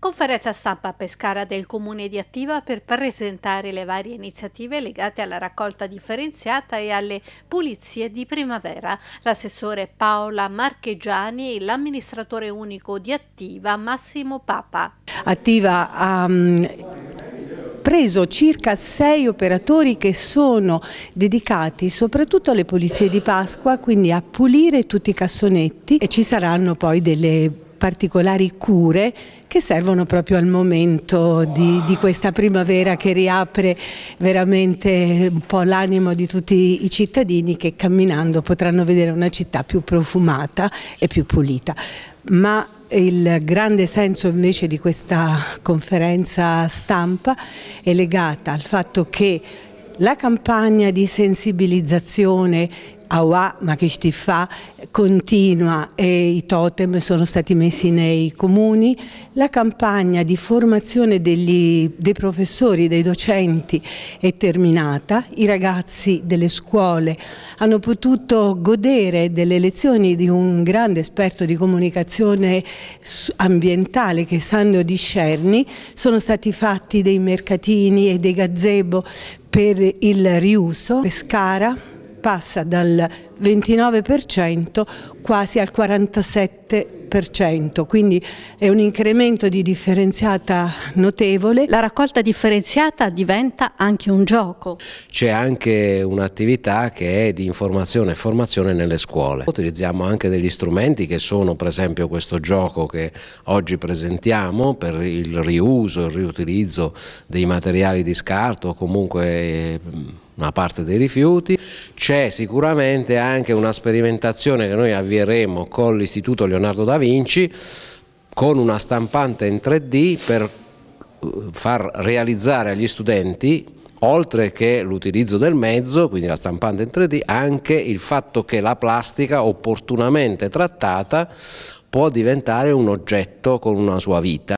Conferenza stampa a pescara del comune di Attiva per presentare le varie iniziative legate alla raccolta differenziata e alle pulizie di primavera. L'assessore Paola Marchegiani e l'amministratore unico di Attiva Massimo Papa. Attiva ha mm, preso circa sei operatori che sono dedicati soprattutto alle pulizie di Pasqua, quindi a pulire tutti i cassonetti e ci saranno poi delle particolari cure che servono proprio al momento di, di questa primavera che riapre veramente un po' l'animo di tutti i cittadini che camminando potranno vedere una città più profumata e più pulita. Ma il grande senso invece di questa conferenza stampa è legata al fatto che la campagna di sensibilizzazione Awa fa, continua e i totem sono stati messi nei comuni, la campagna di formazione degli, dei professori, dei docenti è terminata, i ragazzi delle scuole hanno potuto godere delle lezioni di un grande esperto di comunicazione ambientale che è Sandro Discerni. sono stati fatti dei mercatini e dei gazebo per il riuso, Pescara, passa dal 29% quasi al 47%, quindi è un incremento di differenziata notevole. La raccolta differenziata diventa anche un gioco. C'è anche un'attività che è di informazione e formazione nelle scuole. Utilizziamo anche degli strumenti che sono per esempio questo gioco che oggi presentiamo per il riuso, il riutilizzo dei materiali di scarto o comunque eh, una parte dei rifiuti, c'è sicuramente anche una sperimentazione che noi avvieremo con l'Istituto Leonardo da Vinci con una stampante in 3D per eh, far realizzare agli studenti oltre che l'utilizzo del mezzo, quindi la stampante in 3D, anche il fatto che la plastica opportunamente trattata può diventare un oggetto con una sua vita.